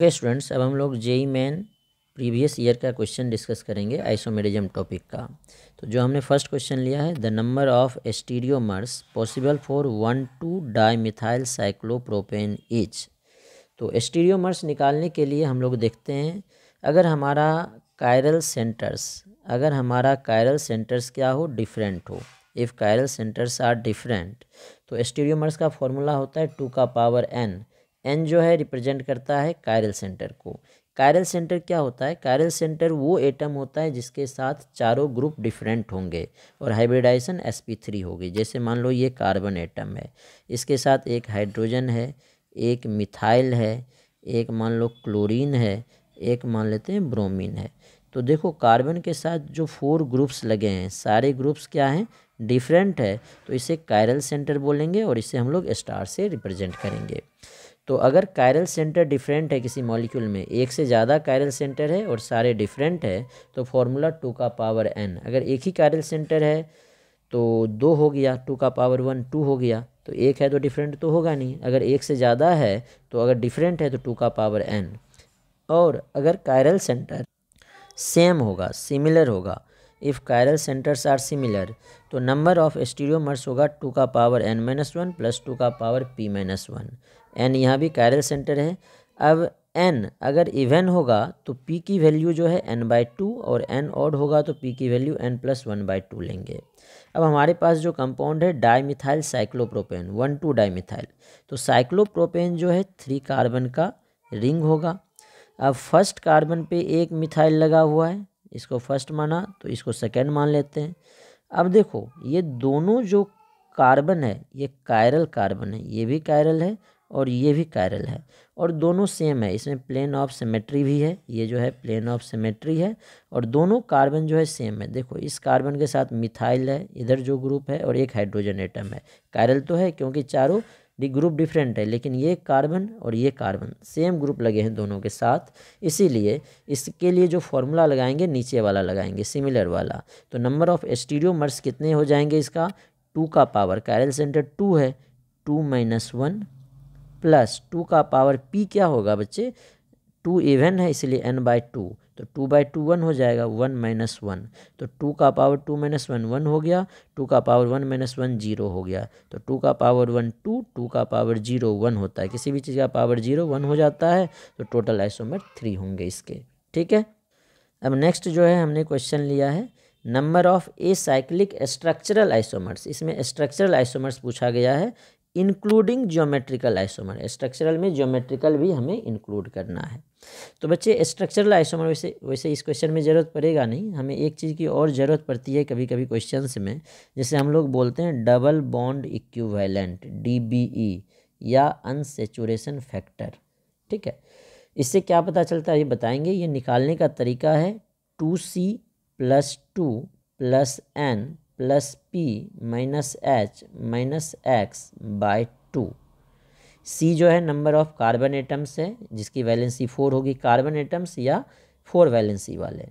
okay students अब हम लोग जेई मैन प्रीवियस ईयर का क्वेश्चन डिस्कस करेंगे आइसोमेरिजम टॉपिक का तो जो हमने फर्स्ट क्वेश्चन लिया है the number of stereoisomers possible for one two dimethyl cyclopropane each तो एस्टीरियोमर्स निकालने के लिए हम लोग देखते हैं अगर हमारा कायरल सेंटर्स अगर हमारा कायरल सेंटर्स क्या हो डिफरेंट हो if chiral centres are different तो एस्टीरियोमर्स का फॉर्मूला होता है टू का पावर एन एन जो है रिप्रेजेंट करता है कायरल सेंटर को कायरल सेंटर क्या होता है कायरल सेंटर वो एटम होता है जिसके साथ चारों ग्रुप डिफरेंट होंगे और हाइब्रिडाइजेशन एस पी थ्री होगी जैसे मान लो ये कार्बन एटम है इसके साथ एक हाइड्रोजन है एक मिथाइल है एक मान लो क्लोरीन है एक मान लेते हैं ब्रोमीन है तो देखो कार्बन के साथ जो फोर ग्रुप्स लगे हैं सारे ग्रुप्स क्या हैं डिफरेंट है तो इसे कायरल सेंटर बोलेंगे और इसे हम लोग स्टार से रिप्रेजेंट करेंगे तो अगर कायरल सेंटर डिफरेंट है किसी मॉलिक्यूल में एक से ज़्यादा कायरल सेंटर है और सारे डिफरेंट है तो फार्मूला टू का पावर एन अगर एक ही कायरल सेंटर है तो दो हो गया टू का पावर वन टू हो गया तो एक है तो डिफरेंट तो होगा नहीं अगर एक से ज़्यादा है तो अगर डिफरेंट है तो टू का पावर एन और अगर कायरल सेंटर सेम होगा सिमिलर होगा if chiral centres are similar तो नंबर ऑफ स्टीरियोमर्स होगा टू का power N minus one plus two का power P minus one N यहाँ भी कायरल सेंटर है अब एन अगर इवन होगा तो पी की वैल्यू जो है एन बाई टू और एन ऑड होगा तो पी की value N plus one by two लेंगे अब हमारे पास जो कंपाउंड है dimethyl cyclopropane one two dimethyl तो साइक्लोप्रोपेन जो है थ्री कार्बन का रिंग होगा अब फर्स्ट कार्बन पे एक मिथाइल लगा हुआ है इसको फर्स्ट माना तो इसको सेकेंड मान लेते हैं अब देखो ये दोनों जो कार्बन है ये कायरल कार्बन है ये भी कायरल है और ये भी कायरल है और दोनों सेम है इसमें प्लेन ऑफ सिमेट्री भी है ये जो है प्लेन ऑफ सिमेट्री है और दोनों कार्बन जो है सेम है देखो इस कार्बन के साथ मिथाइल है इधर जो ग्रुप है और एक हाइड्रोजन एटम है कायरल तो है क्योंकि चारों ग्रुप डिफरेंट है लेकिन ये कार्बन और ये कार्बन सेम ग्रुप लगे हैं दोनों के साथ इसीलिए इसके लिए जो फॉर्मूला लगाएंगे नीचे वाला लगाएंगे सिमिलर वाला तो नंबर ऑफ एस्टीरियोमर्स कितने हो जाएंगे इसका टू का पावर कायरल सेंटर टू है two minus one plus two का पावर पी क्या होगा बच्चे टू एवन है इसलिए एन बाई टू तो टू बाई टू वन हो जाएगा वन माइनस वन तो टू का power two minus one one हो गया टू का power one minus one zero हो गया तो टू का पावर वन टू टू का पावर जीरो वन होता है किसी भी चीज़ का पावर जीरो वन हो जाता है तो टोटल आइसोमर थ्री होंगे इसके ठीक है अब नेक्स्ट जो है हमने क्वेश्चन लिया है number of acyclic structural isomers इसमें स्ट्रक्चरल आइसोमर्स पूछा गया है इंक्लूडिंग ज्योमेट्रिकल आइसोमर स्ट्रक्चरल में ज्योमेट्रिकल भी हमें इंक्लूड करना है तो बच्चे स्ट्रक्चरल आइसोमर वैसे वैसे इस क्वेश्चन में ज़रूरत पड़ेगा नहीं हमें एक चीज़ की और ज़रूरत पड़ती है कभी कभी क्वेश्चन में जैसे हम लोग बोलते हैं डबल बॉन्ड इक्वेलेंट डी या अनसेचुरेशन फैक्टर ठीक है इससे क्या पता चलता है ये बताएंगे ये निकालने का तरीका है two C plus two plus N plus P minus H minus X by two C जो है नंबर ऑफ कार्बन एटम्स है जिसकी वैलेंसी फोर होगी कार्बन एटम्स या फोर वैलेंसी वाले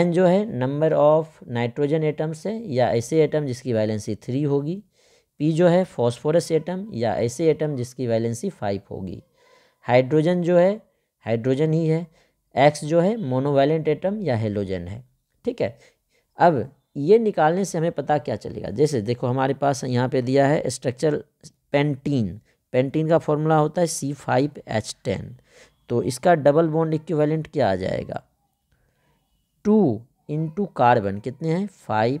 एन जो है नंबर ऑफ नाइट्रोजन एटम्स है या ऐसे एटम जिसकी वैलेंसी थ्री होगी पी जो है फॉस्फोरस एटम या ऐसे एटम जिसकी वैलेंसी फाइव होगी हाइड्रोजन जो है हाइड्रोजन ही है एक्स जो है मोनोवैलेंट एटम या हेलोजन है ठीक है अब ये निकालने से हमें पता क्या चलेगा जैसे देखो हमारे पास यहाँ पे दिया है स्ट्रक्चर पेंटीन पेंटीन का फॉर्मूला होता है सी फाइव एच टेन तो इसका डबल बॉन्ड इक्विवेलेंट क्या आ जाएगा टू इंटू कार्बन कितने हैं फाइव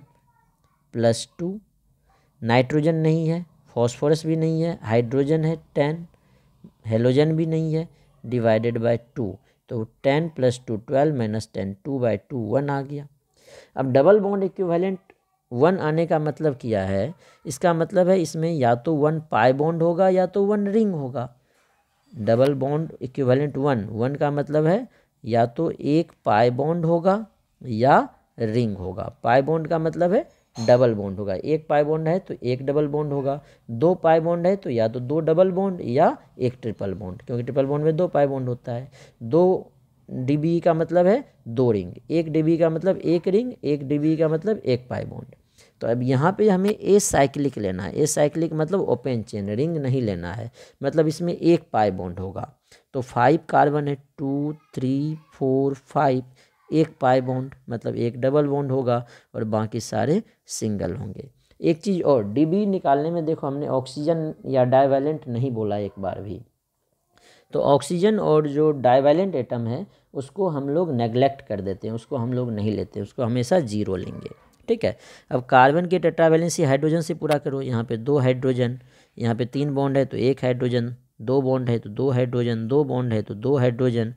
प्लस टू नाइट्रोजन नहीं है फॉस्फोरस भी नहीं है हाइड्रोजन है टेन हेलोजन भी नहीं है डिवाइडेड बाई टू तो ten plus two twelve minus ten two by two one आ गया अब डबल बॉन्ड इक्विवेलेंट वन आने का मतलब क्या है इसका मतलब है इसमें या तो वन पाई बॉन्ड होगा या तो वन रिंग होगा double bond equivalent one one का मतलब है या तो एक पाई बॉन्ड होगा या रिंग होगा पाई बॉन्ड का मतलब है डबल बॉन्ड होगा एक पाई बॉन्ड है तो एक डबल बॉन्ड होगा दो पाई बॉन्ड है तो या तो दो डबल बॉन्ड या एक ट्रिपल बॉन्ड क्योंकि ट्रिपल बॉन्ड में दो पाई बॉन्ड होता है दो डीबी का मतलब है दो रिंग एक डीबी का मतलब एक रिंग एक डीबी का मतलब एक पाई बॉन्ड तो अब यहाँ पे हमें ए साइक्लिक लेना है ए साइक्लिक मतलब ओपन चेन रिंग नहीं लेना है मतलब इसमें एक पाई बॉन्ड होगा तो फाइव कार्बन है टू थ्री फोर फाइव एक पाई बॉन्ड मतलब एक डबल बॉन्ड होगा और बाकी सारे सिंगल होंगे एक चीज़ और डीबी निकालने में देखो हमने ऑक्सीजन या डाइवेलेंट नहीं बोला एक बार भी तो ऑक्सीजन और जो डाइवैलेंट एटम है उसको हम लोग नेग्लेक्ट कर देते हैं उसको हम लोग नहीं लेते उसको हमेशा जीरो लेंगे ठीक है अब कार्बन के टेट्रावैलेंसी हाइड्रोजन से पूरा करो यहाँ पे दो हाइड्रोजन यहाँ पे तीन बॉन्ड है तो एक हाइड्रोजन दो बॉन्ड है तो दो हाइड्रोजन दो बॉन्ड है तो दो हाइड्रोजन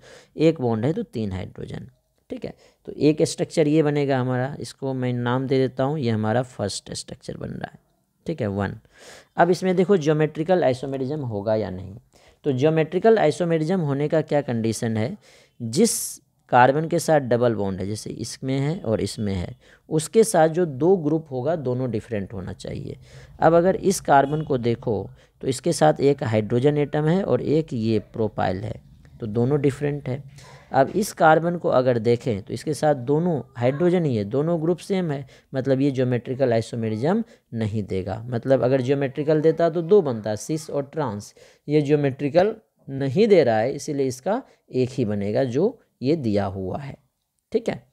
एक बॉन्ड है तो तीन हाइड्रोजन ठीक है तो एक स्ट्रक्चर ये बनेगा हमारा इसको मैं नाम दे देता हूँ ये हमारा फर्स्ट स्ट्रक्चर बन रहा है ठीक है वन अब इसमें देखो ज्योमेट्रिकल आइसोमेटिज्म होगा या नहीं तो ज्योमेट्रिकल आइसोमेरिज्म होने का क्या कंडीशन है जिस कार्बन के साथ डबल बॉन्ड है जैसे इसमें है और इसमें है उसके साथ जो दो ग्रुप होगा दोनों डिफरेंट होना चाहिए अब अगर इस कार्बन को देखो तो इसके साथ एक हाइड्रोजन एटम है और एक ये प्रोपाइल है तो दोनों डिफरेंट है अब इस कार्बन को अगर देखें तो इसके साथ दोनों हाइड्रोजन ही है दोनों ग्रुप सेम है मतलब ये ज्योमेट्रिकल आइसोमेरिज्म नहीं देगा मतलब अगर ज्योमेट्रिकल देता तो दो बनता सिस और ट्रांस ये ज्योमेट्रिकल नहीं दे रहा है इसीलिए इसका एक ही बनेगा जो ये दिया हुआ है ठीक है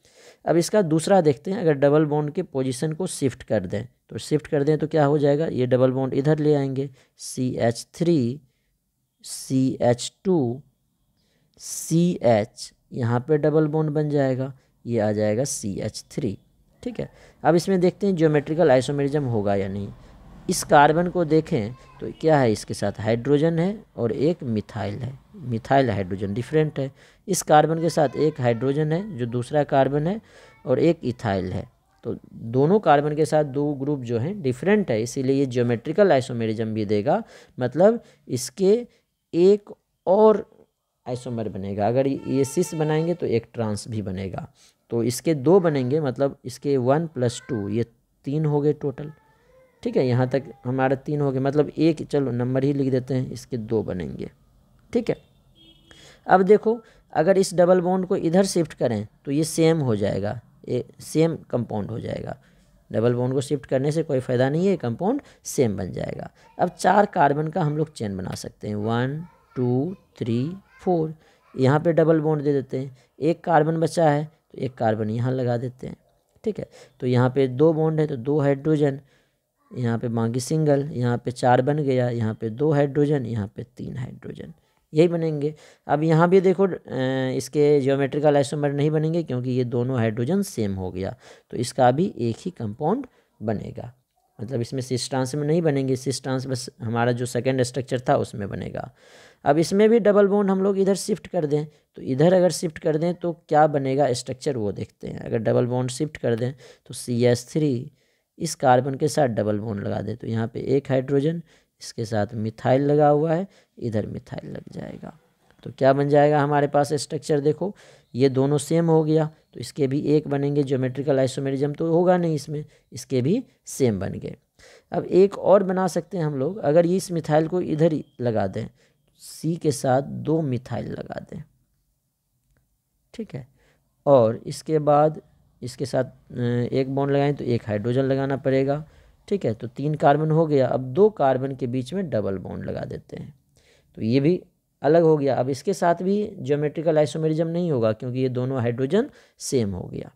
अब इसका दूसरा देखते हैं अगर डबल बॉन्ड के पोजीशन को शिफ्ट कर दें तो शिफ्ट कर दें तो क्या हो जाएगा ये डबल बॉन्ड इधर ले आएंगे C H three C H two C H यहाँ पर डबल बॉन्ड बन जाएगा ये आ जाएगा सी एच थ्री ठीक है अब इसमें देखते हैं ज्योमेट्रिकल आइसोमेरिज्म होगा या नहीं इस कार्बन को देखें तो क्या है इसके साथ हाइड्रोजन है और एक मिथाइल है मिथाइल हाइड्रोजन डिफरेंट है इस कार्बन के साथ एक हाइड्रोजन है जो दूसरा कार्बन है और एक इथाइल है तो दोनों कार्बन के साथ दो ग्रुप जो हैं डिफरेंट है इसीलिए ये ज्योमेट्रिकल आइसोमेरिज्म भी देगा मतलब इसके एक और आइसोमर बनेगा अगर ये सिस बनाएंगे तो एक ट्रांस भी बनेगा तो इसके दो बनेंगे मतलब इसके वन प्लस टू ये तीन हो गए टोटल ठीक है यहाँ तक हमारा तीन हो गए मतलब एक चलो नंबर ही लिख देते हैं इसके दो बनेंगे ठीक है अब देखो अगर इस डबल बॉन्ड को इधर शिफ्ट करें तो ये सेम हो जाएगा ये सेम कंपाउंड हो जाएगा डबल बॉन्ड को शिफ्ट करने से कोई फ़ायदा नहीं है कंपाउंड सेम बन जाएगा अब चार कार्बन का हम लोग चेन बना सकते हैं वन टू थ्री फोर यहाँ पे डबल बॉन्ड दे देते हैं एक कार्बन बचा है तो एक कार्बन यहाँ लगा देते हैं ठीक है तो यहाँ पे दो बॉन्ड है तो दो हाइड्रोजन यहाँ पे मांगी सिंगल यहाँ पे चार बन गया यहाँ पे दो हाइड्रोजन यहाँ पे तीन हाइड्रोजन यही बनेंगे अब यहाँ भी देखो इसके जियोमेट्रिकल आइसोमर नहीं बनेंगे क्योंकि ये दोनों हाइड्रोजन सेम हो गया तो इसका भी एक ही कंपाउंड बनेगा मतलब इसमें सिस्ट्रांस में नहीं बनेंगे सिस्टांस बस हमारा जो सेकेंड स्ट्रक्चर था उसमें बनेगा अब इसमें भी डबल बोन हम लोग इधर शिफ्ट कर दें तो इधर अगर शिफ्ट कर दें तो क्या बनेगा स्ट्रक्चर वो देखते हैं अगर डबल बोन शिफ्ट कर दें तो सी एस थ्री इस कार्बन के साथ डबल बोन लगा दें तो यहाँ पे एक हाइड्रोजन इसके साथ मिथाइल लगा हुआ है इधर मिथाइल लग जाएगा तो क्या बन जाएगा हमारे पास स्ट्रक्चर देखो ये दोनों सेम हो गया तो इसके भी एक बनेंगे ज्योमेट्रिकल आइसोमेरिज्म तो होगा नहीं इसमें इसके भी सेम बन गए अब एक और बना सकते हैं हम लोग अगर इस मिथाइल को इधर ही लगा दें सी के साथ दो मिथाइल लगा दें ठीक है और इसके बाद इसके साथ एक बॉन्ड लगाएं तो एक हाइड्रोजन लगाना पड़ेगा ठीक है तो तीन कार्बन हो गया अब दो कार्बन के बीच में डबल बॉन्ड लगा देते हैं तो ये भी अलग हो गया अब इसके साथ भी ज्योमेट्रिकल आइसोमेरिज्म नहीं होगा क्योंकि ये दोनों हाइड्रोजन सेम हो गया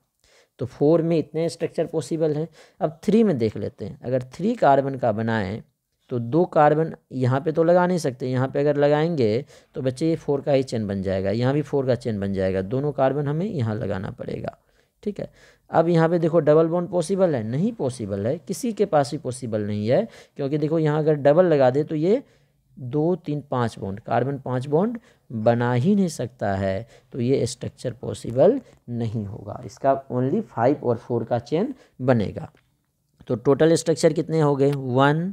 तो फोर में इतने स्ट्रक्चर पॉसिबल हैं अब थ्री में देख लेते हैं अगर थ्री कार्बन का बनाएं तो दो कार्बन यहाँ पे तो लगा नहीं सकते यहाँ पे अगर लगाएंगे तो बच्चे ये फोर का ही चेन बन जाएगा यहाँ भी फोर का चेन बन जाएगा दोनों कार्बन हमें यहाँ लगाना पड़ेगा ठीक है अब यहाँ पे देखो डबल बॉन्ड पॉसिबल है नहीं पॉसिबल है किसी के पास भी पॉसिबल नहीं है क्योंकि देखो यहाँ अगर डबल लगा दे तो ये दो तीन पाँच बॉन्ड कार्बन पाँच बॉन्ड बना ही नहीं सकता है तो ये स्ट्रक्चर पॉसिबल नहीं होगा इसका ओनली फाइव और फोर का चेन बनेगा तो टोटल स्ट्रक्चर कितने हो गए one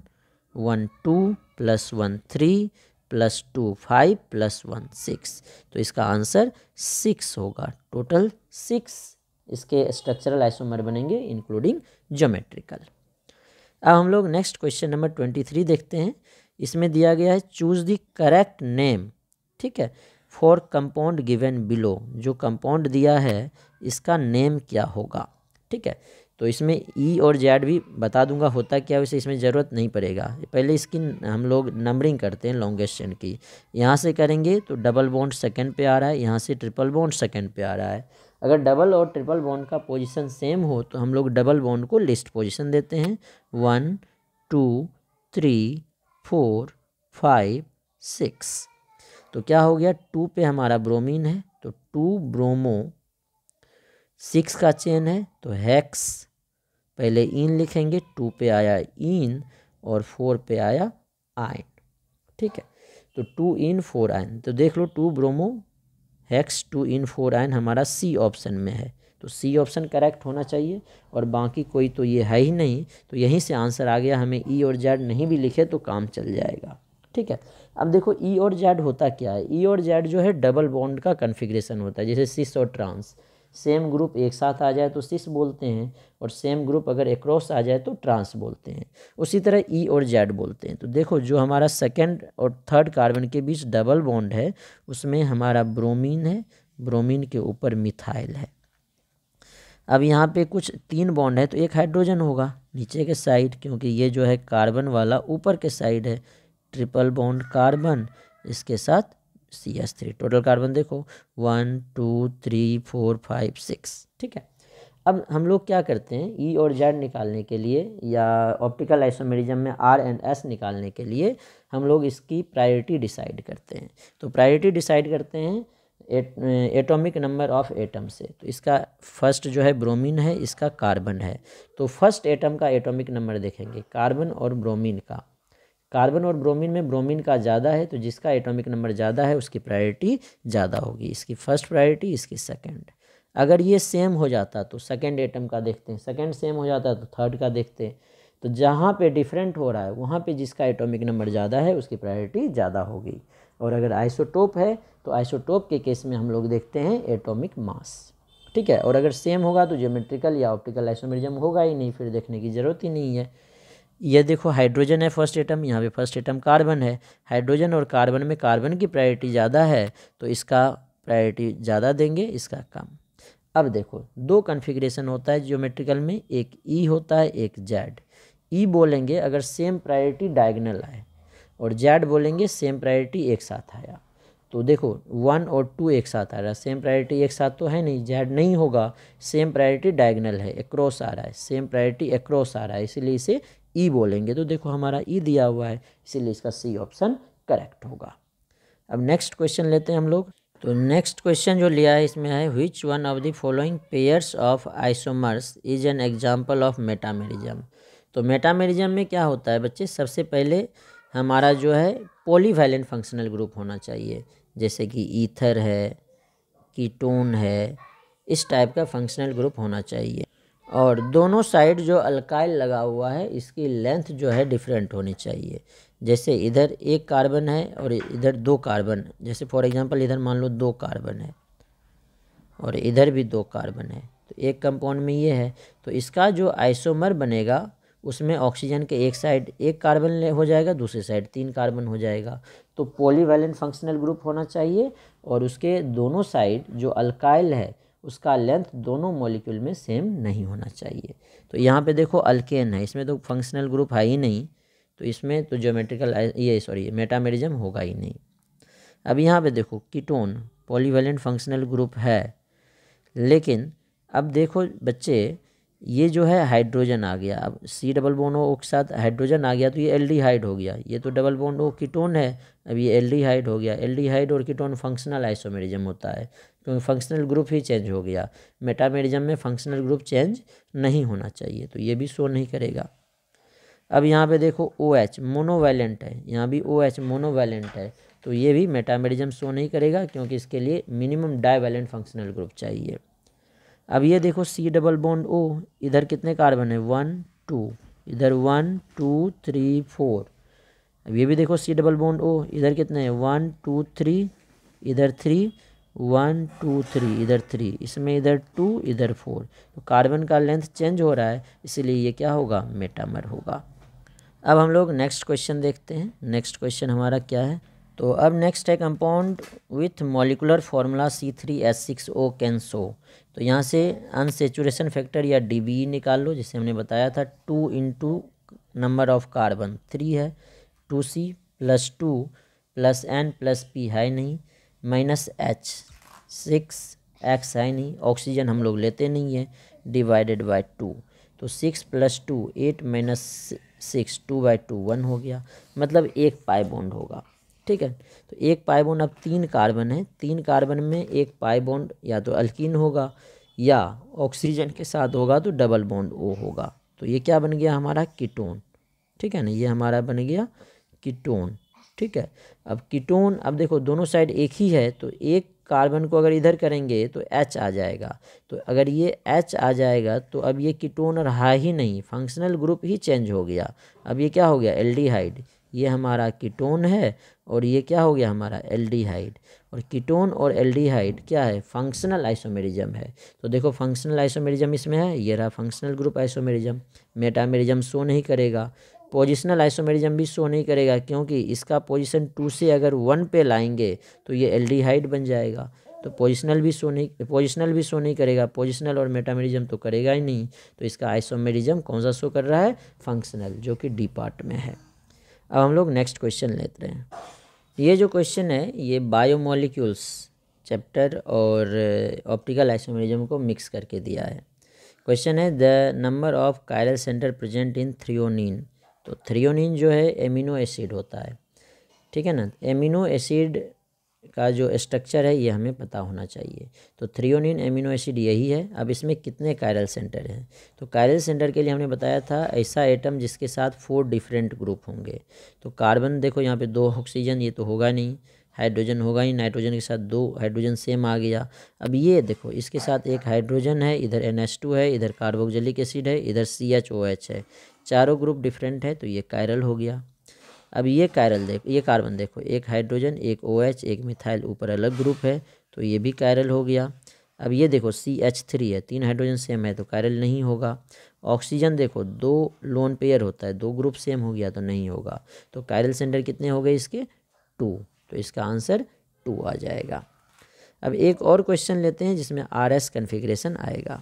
one two plus one three plus two five plus one six तो इसका आंसर सिक्स होगा टोटल सिक्स इसके स्ट्रक्चरल आइसोमर बनेंगे इंक्लूडिंग जोमेट्रिकल अब हम लोग next question number twenty three देखते हैं इसमें दिया गया है चूज द करेक्ट नेम ठीक है फॉर कंपाउंड गिवन बिलो जो कंपाउंड दिया है इसका नेम क्या होगा ठीक है तो इसमें ई e और जेड भी बता दूंगा होता क्या वैसे इसमें ज़रूरत नहीं पड़ेगा पहले इसकी हम लोग नंबरिंग करते हैं लॉन्गेस्ट चेन की यहाँ से करेंगे तो डबल बॉन्ड सेकंड पे आ रहा है यहाँ से ट्रिपल बॉन्ड सेकंड पे आ रहा है अगर डबल और ट्रिपल बॉन्ड का पोजीशन सेम हो तो हम लोग डबल बॉन्ड को लिस्ट पोजिशन देते हैं one two three four five six तो क्या हो गया टू पे हमारा ब्रोमीन है तो टू ब्रोमो सिक्स का चेन है तो हैक्स पहले इन लिखेंगे टू पे आया इन और फोर पे आया आयन ठीक है तो टू इन फोर आयन तो देख लो two bromo hex two ene four ion हमारा सी ऑप्शन में है तो सी ऑप्शन करेक्ट होना चाहिए और बाकी कोई तो ये है ही नहीं तो यहीं से आंसर आ गया हमें ई e और जेड नहीं भी लिखे तो काम चल जाएगा ठीक है अब देखो ई e और जेड होता क्या है ई e और जेड जो है डबल बॉन्ड का कन्फिग्रेशन होता है जैसे सिस और ट्रांस सेम ग्रुप एक साथ आ जाए तो सिस बोलते हैं और सेम ग्रुप अगर एक्रॉस आ जाए तो ट्रांस बोलते हैं उसी तरह ई e और जेड बोलते हैं तो देखो जो हमारा सेकेंड और थर्ड कार्बन के बीच डबल बॉन्ड है उसमें हमारा ब्रोमीन है ब्रोमीन के ऊपर मिथाइल है अब यहाँ पे कुछ तीन बॉन्ड है तो एक हाइड्रोजन होगा नीचे के साइड क्योंकि ये जो है कार्बन वाला ऊपर के साइड है ट्रिपल बॉन्ड कार्बन इसके साथ C S three total carbon देखो one two three four five six ठीक है अब हम लोग क्या करते हैं ई e और जेड निकालने के लिए या ऑप्टिकल आइसोमेरिज्म में आर एंड एस निकालने के लिए हम लोग इसकी प्रायोरिटी डिसाइड करते हैं तो प्रायोरिटी डिसाइड करते हैं एटॉमिक नंबर ऑफ एटम से तो इसका फर्स्ट जो है ब्रोमीन है इसका कार्बन है तो फर्स्ट एटम का एटॉमिक नंबर देखेंगे कार्बन और ब्रोमीन का कार्बन और ब्रोमीन में ब्रोमीन का ज़्यादा है तो जिसका एटॉमिक नंबर ज़्यादा है उसकी प्रायोरिटी ज़्यादा होगी इसकी फर्स्ट प्रायोरिटी इसकी सेकेंड अगर ये सेम हो जाता तो सेकेंड एटम का देखते हैं सेकेंड सेम हो जाता तो थर्ड का देखते हैं तो जहाँ पे डिफरेंट हो रहा है वहाँ पे जिसका एटॉमिक नंबर ज़्यादा है उसकी प्रायोरिटी ज़्यादा होगी और अगर आइसोटोप है तो आइसोटोप के केस में हम लोग देखते हैं एटॉमिक मास ठीक है और अगर सेम होगा तो ज्योमेट्रिकल या ऑप्टिकल आइसोमेरिजम होगा ही नहीं फिर देखने की ज़रूरत ही नहीं है ये देखो हाइड्रोजन है फर्स्ट एटम यहाँ पे फर्स्ट एटम कार्बन है हाइड्रोजन और कार्बन में कार्बन की प्रायोरिटी ज़्यादा है तो इसका प्रायोरिटी ज़्यादा देंगे इसका कम अब देखो दो कन्फिग्रेशन होता है जियोमेट्रिकल में एक ई e होता है एक जेड ई e बोलेंगे अगर सेम प्रायोरिटी डायगनल आए और जेड बोलेंगे सेम प्रायोरिटी एक साथ आया तो देखो वन और टू एक साथ आ रहा है सेम प्रायोरिटी एक साथ तो है नहीं जेड नहीं होगा सेम प्रायोरिटी डायगनल है एक्रॉस आ रहा है सेम प्रायोरिटी एक्रॉस आ रहा है इसीलिए इसे ई बोलेंगे तो देखो हमारा ई दिया हुआ है इसीलिए इसका सी ऑप्शन करेक्ट होगा अब नेक्स्ट क्वेश्चन लेते हैं हम लोग तो नेक्स्ट क्वेश्चन जो लिया है इसमें है which one of the following pairs of isomers is an example of metamerism तो मेटामेरिज्म में क्या होता है बच्चे सबसे पहले हमारा जो है पोलीवैलेंट फंक्शनल ग्रुप होना चाहिए जैसे कि ईथर है कीटोन है इस टाइप का फंक्शनल ग्रुप होना चाहिए और दोनों साइड जो अल्काइल लगा हुआ है इसकी लेंथ जो है डिफरेंट होनी चाहिए जैसे इधर एक कार्बन है और इधर दो कार्बन जैसे फॉर एग्जांपल इधर मान लो दो कार्बन है और इधर भी दो कार्बन है तो एक कंपाउंड में ये है तो इसका जो आइसोमर बनेगा उसमें ऑक्सीजन के एक साइड एक कार्बन हो जाएगा दूसरे साइड तीन कार्बन हो जाएगा तो पॉलीवैलेंट फंक्शनल ग्रुप होना चाहिए और उसके दोनों साइड जो अल्काइल है उसका लेंथ दोनों मॉलिक्यूल में सेम नहीं होना चाहिए तो यहाँ पे देखो अल्केन है इसमें तो फंक्शनल ग्रुप है ही नहीं तो इसमें तो जोमेट्रिकल ये सॉरी मेटामेरिजम होगा ही नहीं अब यहाँ पे देखो कीटोन पॉलीवेलेंट फंक्शनल ग्रुप है लेकिन अब देखो बच्चे ये जो है हाइड्रोजन आ गया अब सी डबल बोन ओ के साथ हाइड्रोजन आ गया तो ये एल्डिहाइड हो गया ये तो डबल बोन ओ कीटोन है अब ये एल्डिहाइड हो गया एल्डिहाइड और कीटोन फंक्शनल आइसोमेरिजम होता है क्योंकि फंक्शनल ग्रुप ही चेंज हो गया मेटामेडिजम में फंक्शनल ग्रुप चेंज नहीं होना चाहिए तो ये भी शो नहीं करेगा अब यहाँ पे देखो ओ एच मोनोवैलेंट है यहाँ भी ओ एच मोनोवैलेंट है तो ये भी मेटामेडिजम शो नहीं करेगा क्योंकि इसके लिए मिनिमम डाइवैलेंट फंक्शनल ग्रुप चाहिए अब ये देखो सी डबल बॉन्ड ओ इधर कितने कार्बन है वन टू इधर वन टू थ्री फोर अब ये भी देखो सी डबल बॉन्ड ओ इधर कितने हैं वन टू थ्री इधर थ्री वन टू थ्री इधर थ्री इसमें इधर टू इधर फोर तो कार्बन का लेंथ चेंज हो रहा है इसलिए ये क्या होगा मेटामर होगा अब हम लोग नेक्स्ट क्वेश्चन देखते हैं नेक्स्ट क्वेश्चन हमारा क्या है तो अब नेक्स्ट है compound with molecular formula C three S six O can सो तो यहाँ से अनसेचुरेशन फैक्टर या डी बी निकाल लो जिसे हमने बताया था two into number of carbon three है two C plus two plus N plus P है नहीं माइनस एच सिक्स एक्स है नहीं ऑक्सीजन हम लोग लेते नहीं है डिवाइडेड बाय टू तो six plus two eight minus six two by two one हो गया मतलब एक पाई बॉन्ड होगा ठीक है तो एक पाई बॉन्ड अब तीन कार्बन है तीन कार्बन में एक पाई बॉन्ड या तो अल्किन होगा या ऑक्सीजन के साथ होगा तो डबल बॉन्ड ओ होगा तो ये क्या बन गया हमारा कीटोन ठीक है ना ये हमारा बन गया कीटोन ठीक है अब कीटोन अब देखो दोनों साइड एक ही है तो एक कार्बन को अगर इधर करेंगे तो एच आ जाएगा तो अगर ये एच आ जाएगा तो अब ये कीटोन और हाई ही नहीं फंक्शनल ग्रुप ही चेंज हो गया अब ये क्या हो गया एल्डिहाइड ये हमारा कीटोन है और ये क्या हो गया हमारा एल्डिहाइड और कीटोन और एल्डिहाइड क्या है फंक्शनल आइसोमेरिज्म है तो देखो फंक्शनल आइसोमेरिज्म इसमें है ये रहा functional group isomerism metamerism show नहीं करेगा पोजिशनल आइसोमेरिज्म भी शो नहीं करेगा क्योंकि इसका पोजिशन टू से अगर वन पे लाएंगे तो ये एल बन जाएगा तो पोजिशनल भी शो नहीं पोजिशनल भी शो नहीं करेगा पोजिशनल और मेटामेरिज्म तो करेगा ही नहीं तो इसका आइसोमेरिज्म कौन सा शो कर रहा है फंक्शनल जो कि डी पार्ट में है अब हम लोग नेक्स्ट क्वेश्चन लेते हैं ये जो क्वेश्चन है ये बायोमोलिक्यूल्स चैप्टर और ऑप्टिकल uh, आइसोमेरिज्म को मिक्स करके दिया है क्वेश्चन है the number of chiral center present in threonine तो थ्रियोनिन जो है एमिनो एसिड होता है ठीक है ना एमिनो एसिड का जो स्ट्रक्चर है ये हमें पता होना चाहिए तो थ्रियोनिन एमिनो एसिड यही है अब इसमें कितने कायरल सेंटर हैं तो कायरल सेंटर के लिए हमने बताया था ऐसा एटम जिसके साथ फोर डिफरेंट ग्रुप होंगे तो कार्बन देखो यहाँ पे दो ऑक्सीजन ये तो होगा नहीं हाइड्रोजन होगा ही नाइट्रोजन के साथ दो हाइड्रोजन सेम आ गया अब ये देखो इसके साथ एक हाइड्रोजन है इधर एन है इधर कार्बोक्जिलिक एसिड है इधर सी है चारों ग्रुप डिफरेंट है तो ये कायरल हो गया अब ये कायरल देखो ये कार्बन देखो एक हाइड्रोजन एक ओ OH, एक मिथाइल ऊपर अलग ग्रुप है तो ये भी कायरल हो गया अब ये देखो सी एच थ्री है तीन हाइड्रोजन सेम है तो कायरल नहीं होगा ऑक्सीजन देखो दो लोन पेयर होता है दो ग्रुप सेम हो गया तो नहीं होगा तो कायरल सेंटर कितने हो गए इसके टू तो इसका आंसर टू आ जाएगा अब एक और क्वेश्चन लेते हैं जिसमें आर एस कन्फिग्रेशन आएगा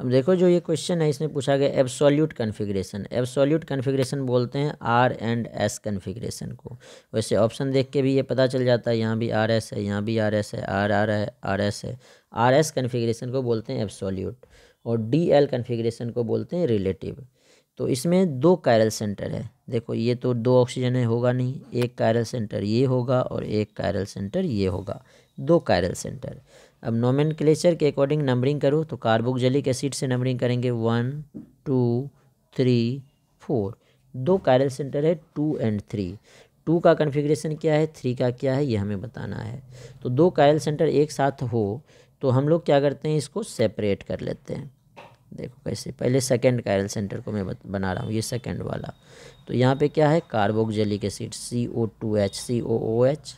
अब देखो जो ये क्वेश्चन है इसमें पूछा गया एब्सोल्यूट कन्फिग्रेशन एब्सोल्यूट कन्फिग्रेशन बोलते हैं आर एंड एस कन्फिग्रेशन को वैसे ऑप्शन देख के भी ये पता चल जाता है यहाँ भी आर एस है यहाँ भी आर एस है आर आर है आर एस है आर एस कन्फिग्रेशन को बोलते हैं एब्सोल्यूट और डी एल कन्फिग्रेशन को बोलते हैं रिलेटिव तो इसमें दो कायरल सेंटर है देखो ये तो दो ऑक्सीजन है होगा नहीं एक कायरल सेंटर ये होगा और एक कायरल सेंटर ये होगा दो कायरल सेंटर अब नोमेन के अकॉर्डिंग नंबरिंग करो तो कार्बोक्जिलिक एसिड से नंबरिंग करेंगे वन टू थ्री फोर दो कायरल सेंटर है टू एंड थ्री टू का कन्फिग्रेशन क्या है थ्री का क्या है ये हमें बताना है तो दो कायरल सेंटर एक साथ हो तो हम लोग क्या करते हैं इसको सेपरेट कर लेते हैं देखो कैसे पहले सेकेंड कायरल सेंटर को मैं बना रहा हूँ ये सेकेंड वाला तो यहाँ पे क्या है carboxylic acid C O two H C O O H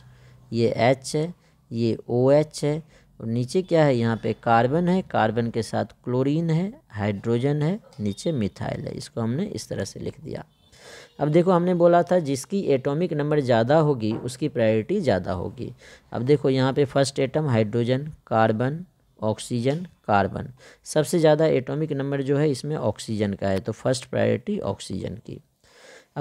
ये एच है ये ओ OH एच है और नीचे क्या है यहाँ पे कार्बन है कार्बन के साथ क्लोरीन है हाइड्रोजन है नीचे मिथाइल है इसको हमने इस तरह से लिख दिया अब देखो हमने बोला था जिसकी एटॉमिक नंबर ज़्यादा होगी उसकी प्रायोरिटी ज़्यादा होगी अब देखो यहाँ पे first atom hydrogen carbon oxygen carbon सबसे ज़्यादा एटॉमिक नंबर जो है इसमें ऑक्सीजन का है तो फर्स्ट प्रायोरिटी ऑक्सीजन की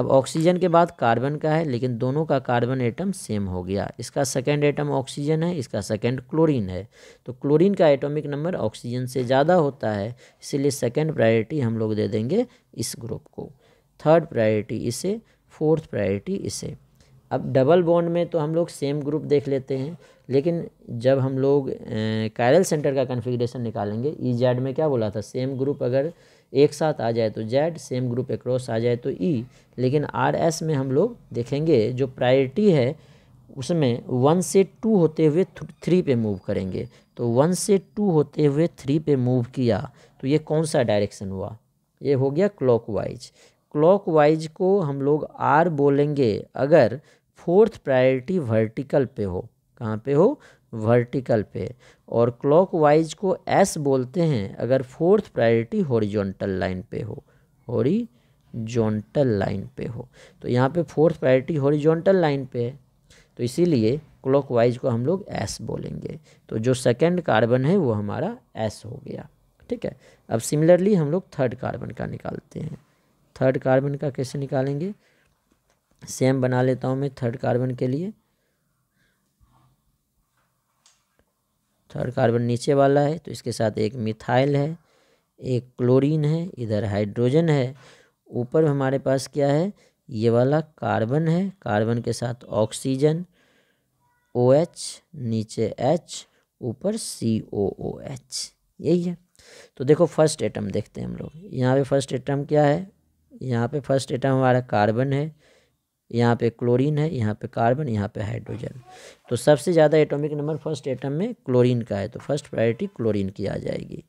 अब ऑक्सीजन के बाद कार्बन का है लेकिन दोनों का कार्बन एटम सेम हो गया इसका सेकेंड एटम ऑक्सीजन है इसका सेकेंड क्लोरीन है तो क्लोरीन का एटॉमिक नंबर ऑक्सीजन से ज़्यादा होता है इसीलिए सेकेंड प्रायोरिटी हम लोग दे देंगे इस ग्रुप को थर्ड प्रायोरिटी इसे फोर्थ प्रायोरिटी इसे अब डबल बॉन्ड में तो हम लोग सेम ग्रुप देख लेते हैं लेकिन जब हम लोग कायरल सेंटर का कन्फिग्रेशन निकालेंगे ई e में क्या बोला था सेम ग्रुप अगर एक साथ आ जाए तो जेड सेम ग्रुप एक्रॉस आ जाए तो ई e, लेकिन आर एस में हम लोग देखेंगे जो प्रायोरिटी है उसमें वन से टू होते हुए थ्री पे मूव करेंगे तो वन से टू होते हुए थ्री पे मूव किया तो ये कौन सा डायरेक्शन हुआ ये हो गया क्लॉक वाइज क्लॉक वाइज को हम लोग आर बोलेंगे अगर फोर्थ प्रायोरिटी वर्टिकल पे हो कहाँ पे हो वर्टिकल पे और क्लॉकवाइज को एस बोलते हैं अगर फोर्थ प्रायोरिटी हॉरिजॉन्टल लाइन पे हो हॉरिजॉन्टल लाइन पे हो तो यहाँ पे फोर्थ प्रायोरिटी हॉरिजॉन्टल लाइन पे है तो इसीलिए क्लॉकवाइज को हम लोग एस बोलेंगे तो जो सेकेंड कार्बन है वो हमारा एस हो गया ठीक है अब सिमिलरली हम लोग थर्ड कार्बन का निकालते हैं थर्ड कार्बन का कैसे निकालेंगे सेम बना लेता हूँ मैं थर्ड कार्बन के लिए थर्ड कार्बन नीचे वाला है तो इसके साथ एक मिथाइल है एक क्लोरीन है इधर हाइड्रोजन है ऊपर हमारे पास क्या है ये वाला कार्बन है कार्बन के साथ ऑक्सीजन ओ OH, नीचे एच ऊपर सी ओ ओ एच यही है तो देखो फर्स्ट एटम देखते हैं हम लोग यहाँ पे फर्स्ट एटम क्या है यहाँ पे फर्स्ट एटम हमारा कार्बन है यहाँ पे क्लोरीन है यहाँ पे कार्बन यहाँ पे हाइड्रोजन तो सबसे ज़्यादा एटॉमिक नंबर फर्स्ट एटम में क्लोरीन का है तो फर्स्ट प्रायोरिटी क्लोरीन की आ जाएगी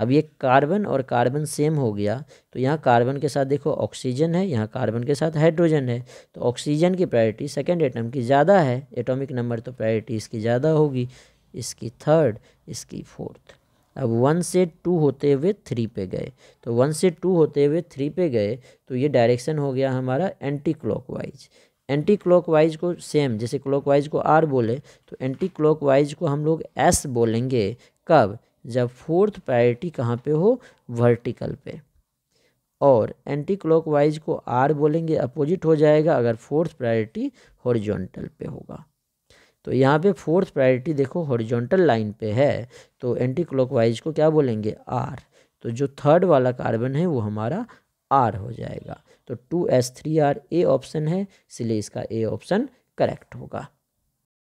अब ये कार्बन और कार्बन सेम हो गया तो यहाँ कार्बन के साथ देखो ऑक्सीजन है यहाँ कार्बन के साथ हाइड्रोजन है तो ऑक्सीजन की प्रायोरिटी सेकेंड एटम की ज़्यादा है एटोमिक नंबर तो प्रायोरिटी इसकी ज़्यादा होगी इसकी थर्ड इसकी फोर्थ अब वन से टू होते हुए थ्री पे गए तो वन से टू होते हुए थ्री पे गए तो ये डायरेक्शन हो गया हमारा एंटी क्लॉक एंटी क्लॉक को सेम जैसे क्लॉक को आर बोले तो एंटी क्लॉक को हम लोग एस बोलेंगे कब जब फोर्थ प्रायोरिटी कहाँ पे हो वर्टिकल पे और एंटी क्लॉक को आर बोलेंगे अपोजिट हो जाएगा अगर फोर्थ प्रायोरिटी हॉरिजॉन्टल पे होगा तो यहाँ पे फोर्थ प्रायोरिटी देखो हॉरिजॉन्टल लाइन पे है तो एंटी क्लॉकवाइज को क्या बोलेंगे आर तो जो थर्ड वाला कार्बन है वो हमारा आर हो जाएगा तो two S three R A option है इसलिए इसका ए ऑप्शन करेक्ट होगा